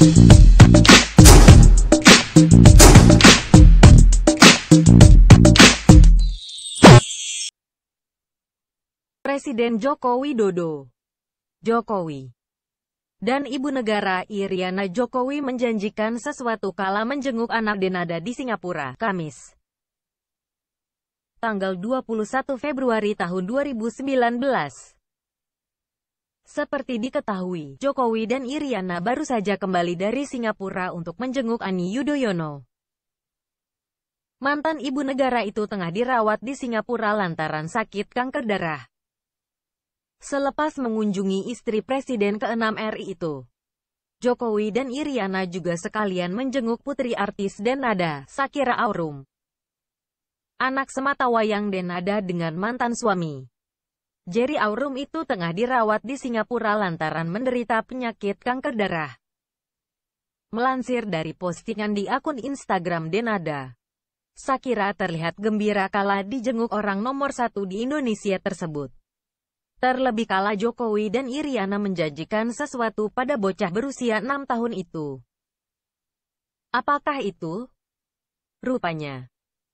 Presiden Joko Widodo, Jokowi, dan Ibu Negara Iriana Jokowi menjanjikan sesuatu kala menjenguk anak Denada di Singapura, Kamis. Tanggal 21 Februari tahun 2019. Seperti diketahui, Jokowi dan Iriana baru saja kembali dari Singapura untuk menjenguk Ani Yudhoyono. Mantan ibu negara itu tengah dirawat di Singapura lantaran sakit kanker darah. Selepas mengunjungi istri Presiden ke-6 RI itu, Jokowi dan Iriana juga sekalian menjenguk putri artis Denada, Sakira Aurum. Anak semata wayang Denada dengan mantan suami. Jerry Aurum itu tengah dirawat di Singapura lantaran menderita penyakit kanker darah. Melansir dari postingan di akun Instagram Denada, Sakira terlihat gembira kala dijenguk orang nomor satu di Indonesia tersebut. Terlebih kala Jokowi dan Iriana menjanjikan sesuatu pada bocah berusia 6 tahun itu. Apakah itu? Rupanya,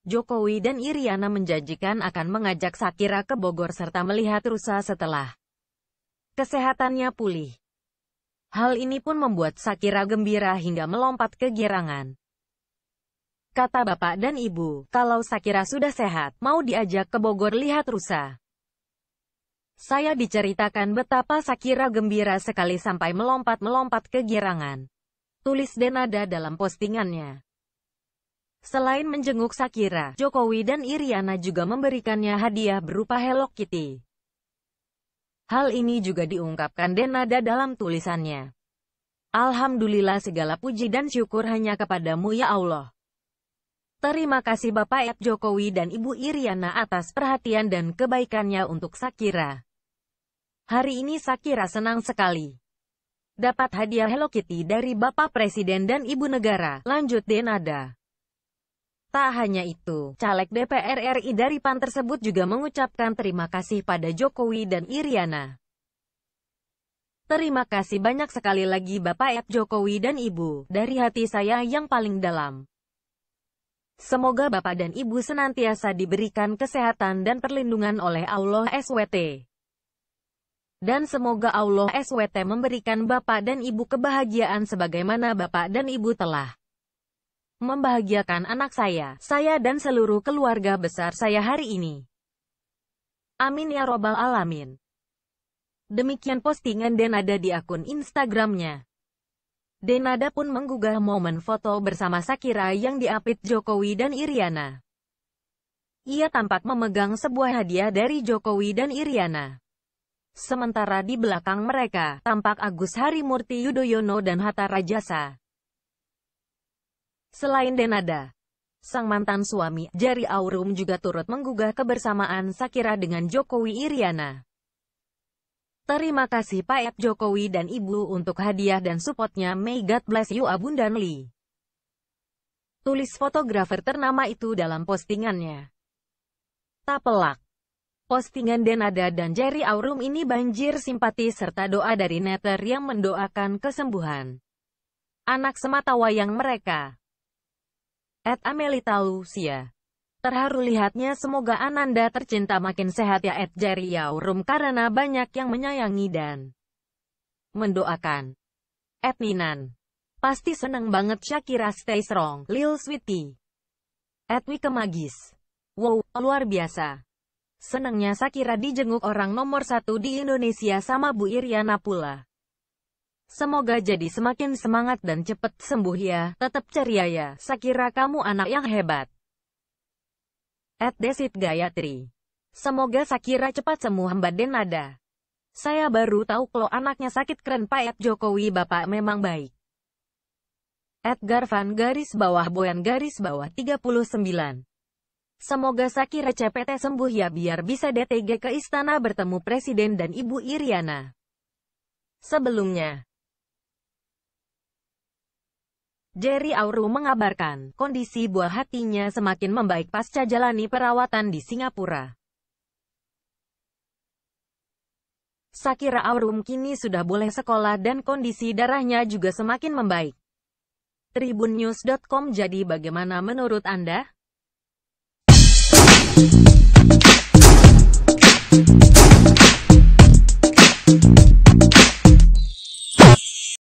Jokowi dan Iriana menjanjikan akan mengajak Sakira ke Bogor serta melihat rusa setelah kesehatannya pulih. Hal ini pun membuat Sakira gembira hingga melompat ke girangan. Kata bapak dan ibu, kalau Sakira sudah sehat, mau diajak ke Bogor lihat rusa. Saya diceritakan betapa Sakira gembira sekali sampai melompat-melompat ke girangan. Tulis Denada dalam postingannya. Selain menjenguk Sakira, Jokowi dan Iriana juga memberikannya hadiah berupa Hello Kitty. Hal ini juga diungkapkan Denada dalam tulisannya. Alhamdulillah segala puji dan syukur hanya kepadamu ya Allah. Terima kasih Bapak Ed Jokowi dan Ibu Iriana atas perhatian dan kebaikannya untuk Sakira. Hari ini Sakira senang sekali. Dapat hadiah Hello Kitty dari Bapak Presiden dan Ibu Negara, lanjut Denada. Tak hanya itu, caleg DPR RI dari PAN tersebut juga mengucapkan terima kasih pada Jokowi dan Iriana. Terima kasih banyak sekali lagi Bapak Ep Jokowi dan Ibu, dari hati saya yang paling dalam. Semoga Bapak dan Ibu senantiasa diberikan kesehatan dan perlindungan oleh Allah SWT. Dan semoga Allah SWT memberikan Bapak dan Ibu kebahagiaan sebagaimana Bapak dan Ibu telah membahagiakan anak saya, saya dan seluruh keluarga besar saya hari ini. Amin ya robbal alamin. Demikian postingan Denada di akun Instagramnya. Denada pun menggugah momen foto bersama Sakira yang diapit Jokowi dan Iriana. Ia tampak memegang sebuah hadiah dari Jokowi dan Iriana. Sementara di belakang mereka, tampak Agus Harimurti Yudhoyono dan Hatta Rajasa. Selain Denada, sang mantan suami, Jari Aurum juga turut menggugah kebersamaan Sakira dengan Jokowi Iriana. Terima kasih Pak Ep Jokowi dan Ibu untuk hadiah dan supportnya May God bless you abundantly. Tulis fotografer ternama itu dalam postingannya. Tak pelak. Postingan Denada dan Jerry Aurum ini banjir simpati serta doa dari netter yang mendoakan kesembuhan anak semata wayang mereka. At Amelita Lucia. Terharu lihatnya semoga Ananda tercinta makin sehat ya Ed Yaurum karena banyak yang menyayangi dan mendoakan. Ed Ninan. Pasti seneng banget Shakira Stay Strong, Lil Sweetie. Edwi Kemagis. Wow, luar biasa. Senangnya Shakira dijenguk orang nomor satu di Indonesia sama Bu Iriana pula. Semoga jadi semakin semangat dan cepat sembuh ya, tetap ceria ya, Sakira kamu anak yang hebat. At Desit Gayatri. Semoga Sakira cepat sembuh mbak Denada. Saya baru tahu kalau anaknya sakit keren Pak Ed Jokowi Bapak memang baik. At Garvan garis bawah Boyan garis bawah 39. Semoga Sakira CPT sembuh ya biar bisa DTG ke istana bertemu Presiden dan Ibu Iriana. Sebelumnya, Jerry Auru mengabarkan, kondisi buah hatinya semakin membaik pasca jalani perawatan di Singapura. Sakira Aurum kini sudah boleh sekolah dan kondisi darahnya juga semakin membaik. Tribunnews.com Jadi bagaimana menurut Anda?